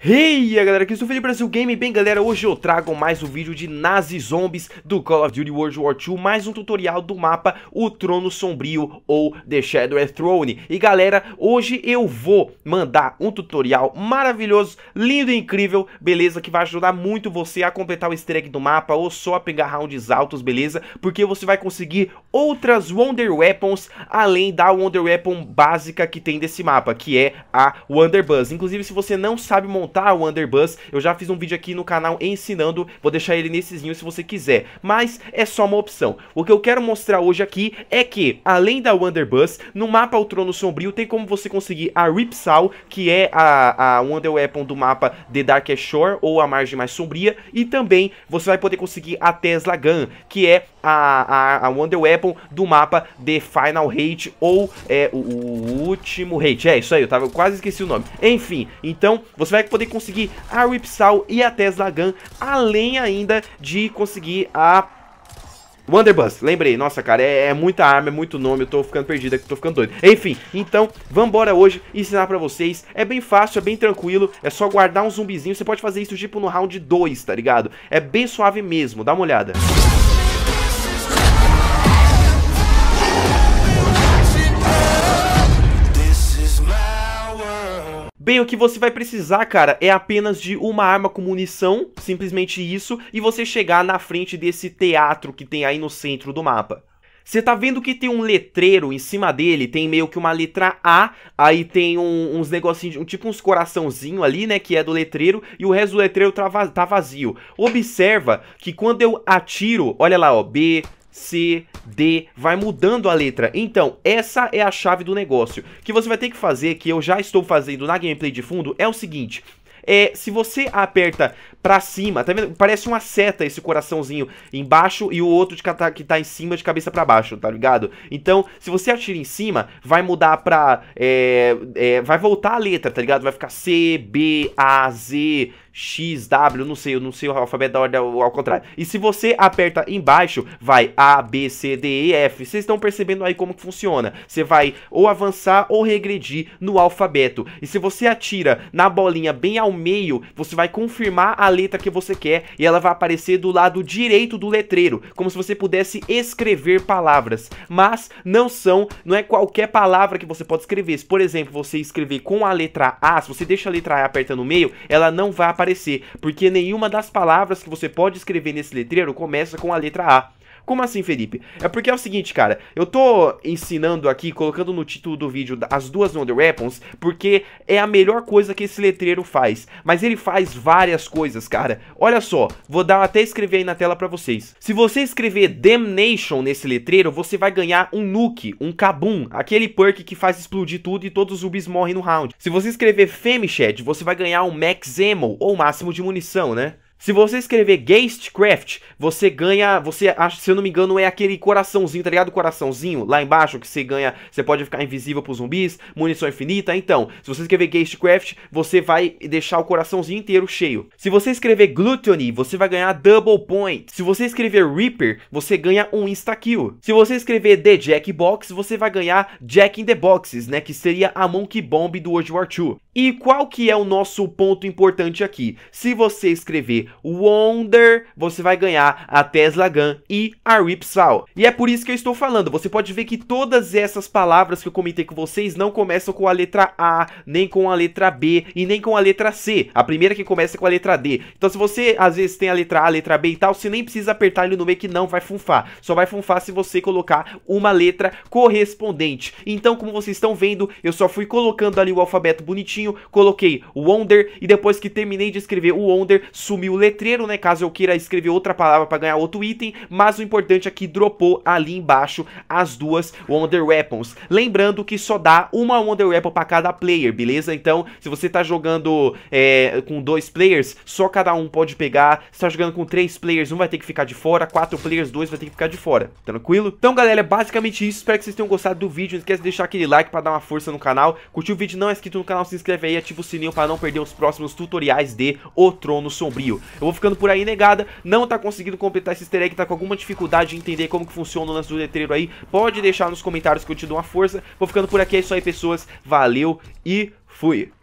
Hey, galera, aqui sou é o Felipe Brasil Game. Bem, galera, hoje eu trago mais um vídeo de Nazi Zombies do Call of Duty World War II, mais um tutorial do mapa O Trono Sombrio ou The Shadow Throne. E galera, hoje eu vou mandar um tutorial maravilhoso, lindo e incrível, beleza? Que vai ajudar muito você a completar o easter egg do mapa ou só a pegar rounds altos, beleza? Porque você vai conseguir outras Wonder Weapons além da Wonder Weapon básica que tem desse mapa, que é a Wonder Buzz. Inclusive, se você não sabe montar montar o underbus, eu já fiz um vídeo aqui no canal ensinando, vou deixar ele nessezinho se você quiser, mas é só uma opção. O que eu quero mostrar hoje aqui é que, além da underbus, no mapa O Trono Sombrio tem como você conseguir a Ripsal, que é a, a Wonder Weapon do mapa The Darkest Shore, ou a Margem Mais Sombria, e também você vai poder conseguir a Tesla Gun, que é a, a, a Wonder Weapon do mapa The Final Hate, ou é, o, o Último Hate, é isso aí, eu tava, eu quase esqueci o nome. Enfim, então você vai poder poder conseguir a Ripsal e a Tesla Gun, além ainda de conseguir a Wonderbus, lembrei, nossa cara, é, é, muita arma, é muito nome, eu tô ficando perdido aqui, tô ficando doido. Enfim, então, vambora hoje ensinar pra vocês, é bem fácil, é bem tranquilo, é só guardar um zumbizinho, você pode fazer isso tipo no round 2, tá ligado? É bem suave mesmo, dá uma olhada. Música Bem, o que você vai precisar, cara, é apenas de uma arma com munição, simplesmente isso, e você chegar na frente desse teatro que tem aí no centro do mapa. Você tá vendo que tem um letreiro em cima dele, tem meio que uma letra A, aí tem um, uns negocinhos, um, tipo uns coraçãozinho ali, né, que é do letreiro, e o resto do letreiro tá, tá vazio. Observa que quando eu atiro, olha lá, ó, B, C, D, vai mudando a letra. Então, essa é a chave do negócio. O que você vai ter que fazer, que eu já estou fazendo na gameplay de fundo, é o seguinte. É, se você aperta pra cima, tá vendo? Parece uma seta esse coraçãozinho embaixo e o outro de, tá, que tá em cima de cabeça para baixo, tá ligado? Então, se você atira em cima, vai mudar pra... É, é, vai voltar a letra, tá ligado? Vai ficar C, B, A, Z, XW, não sei, eu não sei o alfabeto da ordem ao, ao contrário. E se você aperta embaixo, vai A, B, C, D, E, F. Vocês estão percebendo aí como que funciona. Você vai ou avançar ou regredir no alfabeto. E se você atira na bolinha bem ao meio, você vai confirmar a letra que você quer e ela vai aparecer do lado direito do letreiro, como se você pudesse escrever palavras. Mas não são, não é qualquer palavra que você pode escrever. Se, por exemplo, você escrever com a letra A, se você deixa a letra A aperta no meio, ela não vai aparecer aparecer, porque nenhuma das palavras que você pode escrever nesse letreiro começa com a letra A. Como assim, Felipe? É porque é o seguinte, cara, eu tô ensinando aqui, colocando no título do vídeo as duas Wonder Weapons, porque é a melhor coisa que esse letreiro faz. Mas ele faz várias coisas, cara. Olha só, vou dar até escrever aí na tela pra vocês. Se você escrever Damnation nesse letreiro, você vai ganhar um nuke, um kabum, aquele perk que faz explodir tudo e todos os zumbis morrem no round. Se você escrever Femishad, você vai ganhar um max ammo, ou máximo de munição, né? Se você escrever Gastecraft, você ganha. Você, se eu não me engano, é aquele coraçãozinho, tá ligado? Coraçãozinho lá embaixo que você ganha. Você pode ficar invisível pros zumbis, munição infinita. Então, se você escrever Gastecraft, você vai deixar o coraçãozinho inteiro cheio. Se você escrever Gluttony, você vai ganhar Double Point. Se você escrever Reaper, você ganha um Insta Kill. Se você escrever The Jackbox, você vai ganhar Jack in the Boxes, né? Que seria a Monkey Bomb do World War II. E qual que é o nosso ponto importante aqui? Se você escrever Wonder, você vai ganhar a Tesla Gun e a Ripsaw. E é por isso que eu estou falando, você pode ver que todas essas palavras que eu comentei com vocês não começam com a letra A, nem com a letra B e nem com a letra C. A primeira que começa com a letra D. Então se você às vezes tem a letra A, a letra B e tal, você nem precisa apertar ele no meio que não vai funfar. Só vai funfar se você colocar uma letra correspondente. Então como vocês estão vendo, eu só fui colocando ali o alfabeto bonitinho, coloquei Wonder e depois que terminei de escrever o Wonder, sumiu letreiro, né? Caso eu queira escrever outra palavra para ganhar outro item. Mas o importante é que dropou ali embaixo as duas Wonder Weapons. Lembrando que só dá uma Wonder Weapon para cada player, beleza? Então, se você tá jogando é, com dois players, só cada um pode pegar. Se tá jogando com três players, um vai ter que ficar de fora. Quatro players, dois vai ter que ficar de fora. Tranquilo? Então, galera, é basicamente isso. Espero que vocês tenham gostado do vídeo. Não esquece de deixar aquele like para dar uma força no canal. Curtiu o vídeo não é inscrito no canal, se inscreve aí, ativa o sininho para não perder os próximos tutoriais de O Trono Sombrio. Eu vou ficando por aí, negada. Não tá conseguindo completar esse easter egg, tá com alguma dificuldade de entender como que funciona o lance do letreiro aí. Pode deixar nos comentários que eu te dou uma força. Vou ficando por aqui, é isso aí, pessoas. Valeu e fui!